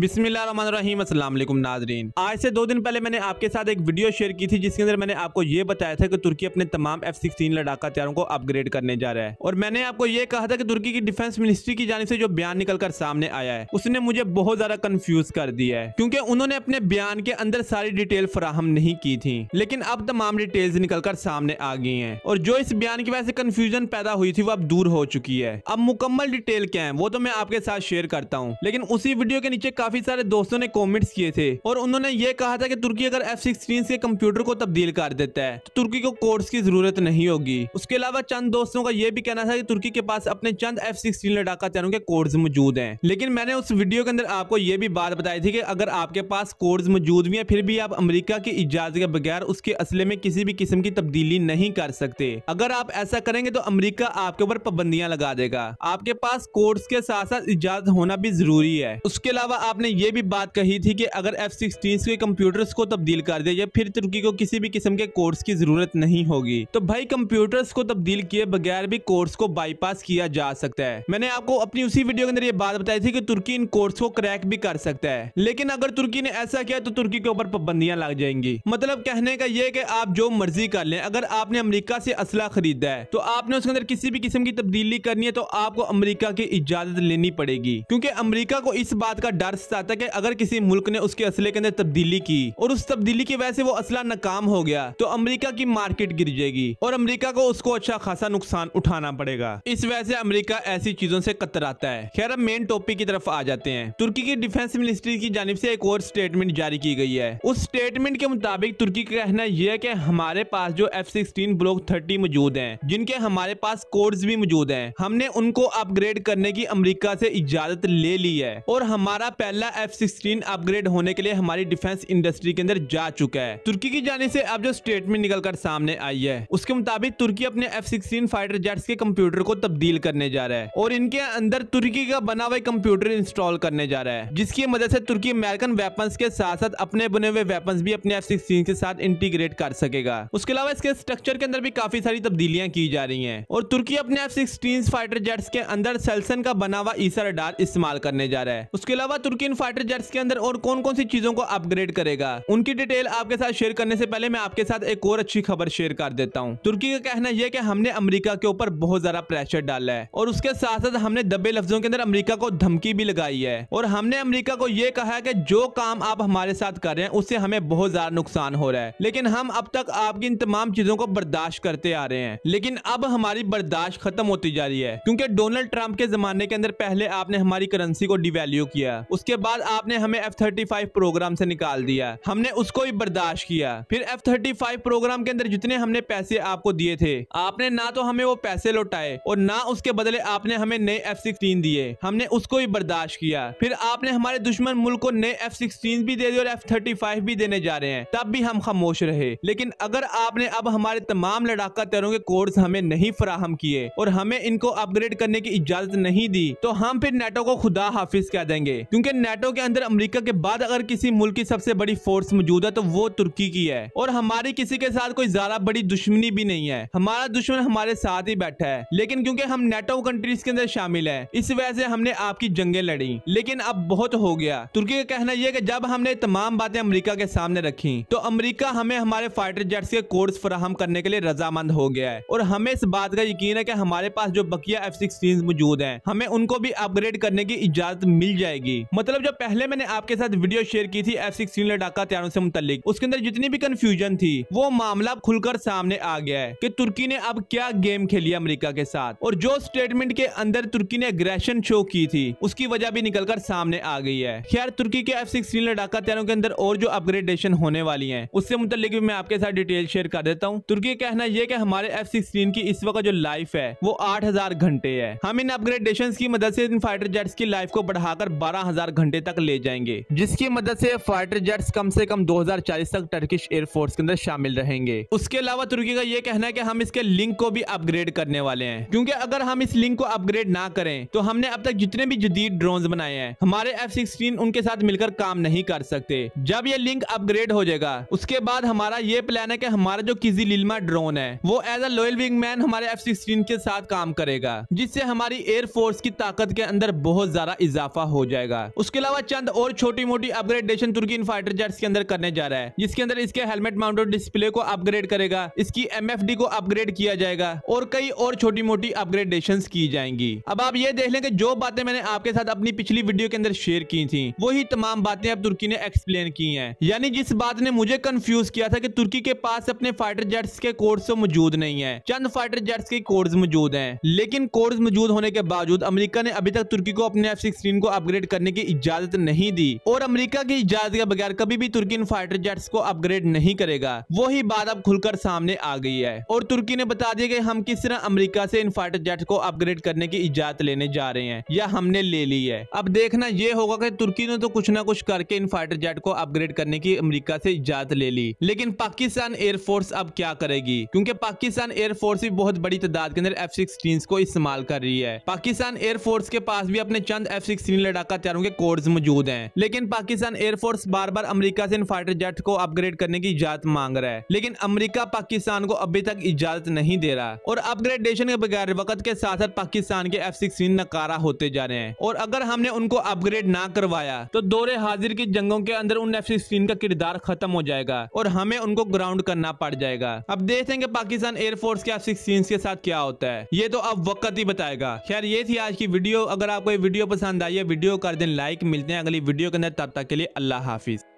बिस्मिल्लाम असलम नाजरीन आज से दो दिन पहले मैंने आपके साथ एक वीडियो शेयर की थी जिसके अंदर मैंने आपको ये बताया था कि तुर्की अपने तमाम एफ सिक्सटीन लड़ाका हथियारों को अपग्रेड करने जा रहा है और मैंने आपको ये कहा था कि तुर्की की डिफेंस मिनिस्ट्री की जानब से जो बयान निकल कर सामने आया है उसने मुझे बहुत ज्यादा कन्फ्यूज कर दिया है क्योंकि उन्होंने अपने बयान के अंदर सारी डिटेल फराहम नहीं की थी लेकिन अब तमाम डिटेल्स निकल कर सामने आ गई है और जो इस बयान की वजह से कन्फ्यूजन पैदा हुई थी वो अब दूर हो चुकी है अब मुकम्मल डिटेल क्या है वो तो मैं आपके साथ शेयर करता हूँ लेकिन उसी वीडियो के नीचे काफी सारे दोस्तों ने कॉमेंट्स किए थे और उन्होंने ये कहा था कि तुर्की अगर एफ सिक्सटीन के कंप्यूटर को तब्दील कर देता है तो तुर्की को कोर्स की जरूरत नहीं होगी उसके अलावा चंद दोस्तों का ये भी कहना था कि तुर्की के पास अपने चंद एफ सिक्सटीन लड़ाका तैयारों के कोर्स मौजूद हैं लेकिन मैंने उस वीडियो के अंदर आपको ये भी बात बताई थी कि अगर आपके पास कोर्स मौजूद भी है फिर भी आप अमरीका की इजाजत के बगैर उसके असले में किसी भी किस्म की तब्दीली नहीं कर सकते अगर आप ऐसा करेंगे तो अमरीका आपके ऊपर पाबंदियां लगा देगा आपके पास कोर्स के साथ साथ इजाजत होना भी जरूरी है उसके अलावा आपने ये भी बात कही थी कि अगर एफ सिक्सटीन के कंप्यूटर्स को तब्दील कर दिया जाए फिर तुर्की को किसी भी किस्म के कोर्स की जरूरत नहीं होगी तो भाई कंप्यूटर्स को तब्दील किए बगैर भी कोर्स को बाईपास किया जा सकता है मैंने आपको अपनी उसी वीडियो के अंदर ये बात बताई थी कि तुर्की इन कोर्स को क्रैक भी कर सकता है लेकिन अगर तुर्की ने ऐसा किया तो तुर्की के ऊपर पाबंदियां लग जाएंगी मतलब कहने का ये कि आप जो मर्जी कर लें अगर आपने अमेरिका से असला खरीदा है तो आपने उसके अंदर किसी भी किस्म की तब्दीली करनी है तो आपको अमरीका की इजाजत लेनी पड़ेगी क्योंकि अमरीका को इस बात का डर था कि अगर किसी मुल्क ने उसके असले के अंदर तब्दीली की और उस तब्दीली की वजह से वो असला नाकाम हो गया तो अमरीका की मार्केट गिर जाएगी और अमरीका को उसको अच्छा खासा नुकसान उठाना पड़ेगा इस वजह से अमरीका ऐसी चीजों से कतराता है खैर अब मेन टॉपिक की तरफ आ जाते हैं तुर्की की डिफेंस मिनिस्ट्री की जानब से एक और स्टेटमेंट जारी की गई है उस स्टेटमेंट के मुताबिक तुर्की का कहना यह है की हमारे पास जो एफ सिक्सटीन ब्लॉक थर्टी मौजूद है जिनके हमारे पास कोड्स भी मौजूद है हमने उनको अपग्रेड करने की अमरीका से इजाजत ले ली है और हमारा पहला एफ सिक्सटीन अपग्रेड होने के लिए हमारी डिफेंस इंडस्ट्री के अंदर जा चुका है तुर्की की जाने से अब जो स्टेटमेंट निकल कर सामने आई है उसके मुताबिक तुर्की अपने एफ सिक्सटीन फाइटर जेट्स के कंप्यूटर को तब्दील करने जा रहा है और इनके अंदर तुर्की का बना हुआ कंप्यूटर इंस्टॉल करने जा रहा है जिसकी मदद से तुर्की अमेरिकन वेपन के साथ साथ अपने बने हुए वेपन भी अपने एफ के साथ इंटीग्रेट कर सकेगा उसके अलावा इसके स्ट्रक्चर के अंदर भी काफी सारी तब्दीलियां की जा रही है और तुर्की अपने एफ फाइटर जेट्स के अंदर सेल्सन का बना हुआ ईसा रडार इस्तेमाल करने जा रहा है उसके अलावा तुर्की किन फाइटर जेट्स के अंदर और कौन कौन सी चीजों को अपग्रेड करेगा उनकी डिटेल आपके साथ शेयर करने से पहले मैं आपके साथ एक और अच्छी खबर शेयर कर देता हूँ तुर्की का कहना यह कि हमने अमरीका के ऊपर बहुत ज्यादा प्रेशर डाला है और उसके साथ साथ हमने दबे लफ्जों के अंदर अमरीका को धमकी भी लगाई है और हमने अमरीका को यह कहा की जो काम आप हमारे साथ कर रहे हैं उससे हमें बहुत ज्यादा नुकसान हो रहा है लेकिन हम अब तक आपकी इन तमाम चीजों को बर्दाश्त करते आ रहे हैं लेकिन अब हमारी बर्दाश्त खत्म होती जा रही है क्योंकि डोनाल्ड ट्रंप के जमाने के अंदर पहले आपने हमारी करेंसी को डिवेल्यू किया उसके उसके बाद आपने हमें एफ थर्टी फाइव प्रोग्राम से निकाल दिया हमने उसको भी बर्दाश्त किया फिर एफ थर्टी फाइव प्रोग्राम के अंदर जितने हमने पैसे आपको दिए थे आपने ना तो हमें वो पैसे लौटाए और ना उसके बदले आपने हमें नए एफ सिक्सटीन दिए हमने उसको भी बर्दाश्त किया फिर आपने हमारे दुश्मन मुल्क को नए एफ सिक्सटीन भी दे दिए और एफ थर्टी फाइव भी देने जा रहे हैं तब भी हम खामोश रहे लेकिन अगर आपने अब हमारे तमाम लड़ाका तैरों के कोर्स हमें नहीं फराहम किए और हमें इनको अपग्रेड करने की इजाजत नहीं दी तो हम फिर नेटो को खुदा हाफिज कह देंगे क्योंकि नेटो के अंदर अमेरिका के बाद अगर किसी मुल्क की सबसे बड़ी फोर्स मौजूद है तो वो तुर्की की है और हमारी किसी के साथ कोई ज्यादा बड़ी दुश्मनी भी नहीं है हमारा दुश्मन हमारे साथ ही बैठा है लेकिन क्योंकि हम नेटो कंट्रीज के अंदर शामिल है इस वजह से हमने आपकी जंगे लड़ी लेकिन अब बहुत हो गया तुर्की का कहना यह की जब हमने तमाम बातें अमरीका के सामने रखी तो अमरीका हमें हमारे फाइटर जेट्स के कोर्स फराहम करने के लिए रजामंद हो गया है और हमें इस बात का यकीन है की हमारे पास जो बकिया एफ मौजूद है हमें उनको भी अपग्रेड करने की इजाजत मिल जाएगी मतलब जो पहले मैंने आपके साथ वीडियो शेयर की थी एफ सिक्स लड़ाका त्यारों से मुतलिक उसके अंदर जितनी भी कंफ्यूजन थी वो मामला खुलकर सामने आ गया है की तुर्की ने अब क्या गेम खेली अमरीका के साथ और जो स्टेटमेंट के अंदर तुर्की ने अग्रेशन शो की थी उसकी वजह भी निकल कर सामने आ गई है खैर तुर्की के एफ सिक्स लड़ाका त्यारों के अंदर और जो अपग्रेडेशन होने वाली है उससे मुतलिक भी मैं आपके साथ डिटेल शेयर कर देता हूँ तुर्की कहना यह की हमारे एफ सिक्सटीन की इस वक्त जो लाइफ है वो आठ घंटे है हम इन अपग्रेडेशन की मदद से इन फाइटर जेट्स की लाइफ को बढ़ाकर बारह हजार घंटे तक ले जाएंगे जिसकी मदद से फाइटर जेट्स कम से कम 2040 तक टर्किश एयरफोर्स के अंदर शामिल रहेंगे उसके अलावा तुर्की का ये कहना है कि हम इसके लिंक को भी अपग्रेड करने वाले हैं क्योंकि अगर हम इस लिंक को अपग्रेड ना करें तो हमने अब तक जितने भी जदीद ड्रोन बनाए हैं हमारे एफ उनके साथ मिलकर काम नहीं कर सकते जब ये लिंक अपग्रेड हो जाएगा उसके बाद हमारा ये प्लान है की हमारा जो किसी लिल्मा ड्रोन है वो as a loyal wingman हमारे एफ के साथ काम करेगा जिससे हमारी एयरफोर्स की ताकत के अंदर बहुत ज्यादा इजाफा हो जाएगा उसके अलावा चंद और छोटी मोटी अपग्रेडेशन तुर्की इन फाइटर जेट्स के अंदर करने जा रहा है जिसके अंदर इसके हेलमेट माउंटेड डिस्प्ले को अपग्रेड करेगा इसकी एम को अपग्रेड किया जाएगा और कई और छोटी मोटी अपग्रेडेशन की जाएंगी अब आप ये देख लेंगे जो बातें मैंने आपके साथ अपनी पिछली वीडियो के अंदर शेयर की थी वही तमाम बातें अब तुर्की ने एक्सप्लेन की है यानी जिस बात ने मुझे कंफ्यूज किया था कि तुर्की के पास अपने फाइटर जेट्स के कोर्स तो मौजूद नहीं है चंद फाइटर जेट्स के कोर्स मौजूद हैं लेकिन कोर्स मौजूद होने के बावजूद अमेरिका ने अभी तक तुर्की को अपने F16 को अपग्रेड करने की इजाजत नहीं दी और अमेरिका की इजाजत के बगैर कभी भी तुर्की इन फाइटर जेट्स को अपग्रेड नहीं करेगा वही बात अब खुलकर सामने आ गई है और तुर्की ने बता दिया कि हम किस तरह अमेरिका से इन फाइटर जेट को अपग्रेड करने की इजाजत लेने जा रहे हैं या हमने ले ली है अब देखना यह होगा की तुर्की ने तो कुछ ना कुछ करके इन फाइटर जेट को अपग्रेड करने की अमरीका से इजाजत ले ली लेकिन पाकिस्तान एयरफोर्स अब क्या करेगी क्यूँकी पाकिस्तान एयरफोर्स भी बहुत बड़ी तादाद के अंदर एफ को इस्तेमाल कर रही है पाकिस्तान एयरफोर्स के पास भी अपने चंद एफ सिक्सटीन लड़ाका तैयारों के कोर्स मौजूद हैं लेकिन पाकिस्तान एयरफोर्स बार बार अमरीका से इन फाइटर जेट को अपग्रेड करने की इजाजत मांग रहा है लेकिन अमरीका पाकिस्तान को अभी तक इजाजत नहीं दे रहा और अपग्रेडेशन के बगैर वक्त के साथ साथ पाकिस्तान के एफ सिक्सटीन नकारा होते जा रहे हैं और अगर हमने उनको अपग्रेड ना करवाया तो दौरे हाजिर की जंगों के अंदर उन एफ सिक्सटीन का किरदार खत्म हो जाएगा और हमें उनको ग्राउंड करना पड़ जाएगा अब देखेंगे पाकिस्तान एयरफोर्स के एफ सिक्सटीन के साथ क्या होता है ये तो अब वक्त ही बताएगा खैर ये थी आज की वीडियो अगर आपको ये वीडियो पसंद आई है वीडियो कर दे लाइक लाइक मिलते हैं अगली वीडियो के अंदर तब तक के लिए अल्लाह हाफिज़